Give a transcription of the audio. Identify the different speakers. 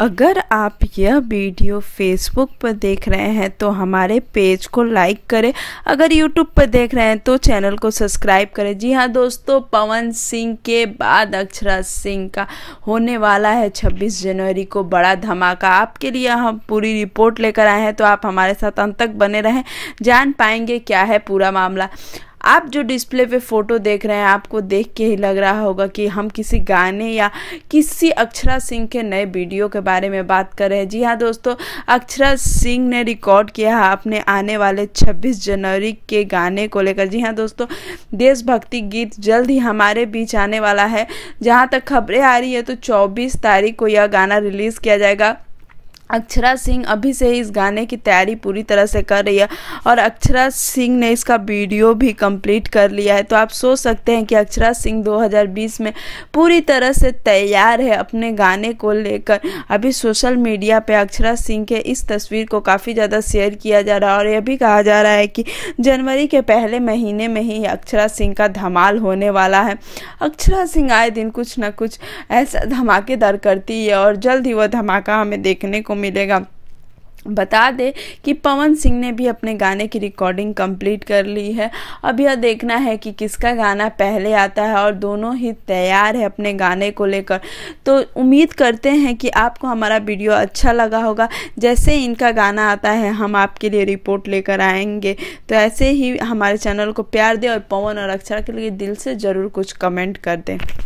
Speaker 1: अगर आप यह वीडियो फेसबुक पर देख रहे हैं तो हमारे पेज को लाइक करें अगर यूट्यूब पर देख रहे हैं तो चैनल को सब्सक्राइब करें जी हाँ दोस्तों पवन सिंह के बाद अक्षरा सिंह का होने वाला है 26 जनवरी को बड़ा धमाका आपके लिए हम पूरी रिपोर्ट लेकर आए हैं तो आप हमारे साथ अंत तक बने रहें जान पाएंगे क्या है पूरा मामला आप जो डिस्प्ले पे फ़ोटो देख रहे हैं आपको देख के ही लग रहा होगा कि हम किसी गाने या किसी अक्षरा सिंह के नए वीडियो के बारे में बात कर रहे हैं जी हाँ दोस्तों अक्षरा सिंह ने रिकॉर्ड किया है अपने आने वाले 26 जनवरी के गाने को लेकर जी हाँ दोस्तों देशभक्ति गीत जल्द ही हमारे बीच आने वाला है जहाँ तक खबरें आ रही है तो चौबीस तारीख को यह गाना रिलीज़ किया जाएगा अक्षरा सिंह अभी से ही इस गाने की तैयारी पूरी तरह से कर रही है और अक्षरा सिंह ने इसका वीडियो भी कंप्लीट कर लिया है तो आप सोच सकते हैं कि अक्षरा सिंह 2020 में पूरी तरह से तैयार है अपने गाने को लेकर अभी सोशल मीडिया पे अक्षरा सिंह के इस तस्वीर को काफ़ी ज़्यादा शेयर किया जा रहा है और यह भी कहा जा रहा है कि जनवरी के पहले महीने में ही अक्षरा सिंह का धमाल होने वाला है अक्षरा सिंह आए दिन कुछ ना कुछ ऐसा धमाकेदार करती है और जल्द ही वह धमाका हमें देखने को मिलेगा बता दें कि पवन सिंह ने भी अपने गाने की रिकॉर्डिंग कंप्लीट कर ली है अब यह देखना है कि किसका गाना पहले आता है और दोनों ही तैयार है अपने गाने को लेकर तो उम्मीद करते हैं कि आपको हमारा वीडियो अच्छा लगा होगा जैसे इनका गाना आता है हम आपके लिए रिपोर्ट लेकर आएंगे तो ऐसे ही हमारे चैनल को प्यार दें और पवन और अक्षरा के लिए दिल से ज़रूर कुछ कमेंट कर दें